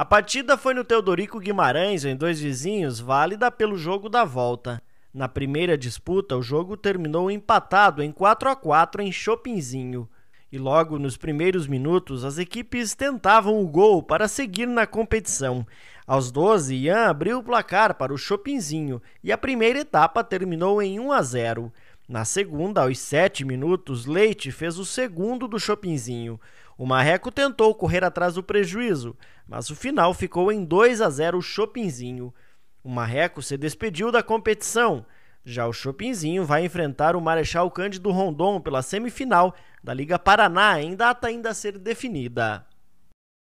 A partida foi no Teodorico Guimarães, em dois vizinhos, válida pelo jogo da volta. Na primeira disputa, o jogo terminou empatado em 4 a 4 em Chopinzinho. E logo nos primeiros minutos, as equipes tentavam o gol para seguir na competição. Aos 12, Ian abriu o placar para o Chopinzinho e a primeira etapa terminou em 1 a 0. Na segunda, aos sete minutos, Leite fez o segundo do Chopinzinho. O Marreco tentou correr atrás do prejuízo, mas o final ficou em 2 a 0 Chopinzinho. O Marreco se despediu da competição. Já o Chopinzinho vai enfrentar o Marechal Cândido Rondon pela semifinal da Liga Paraná, em data ainda a ser definida.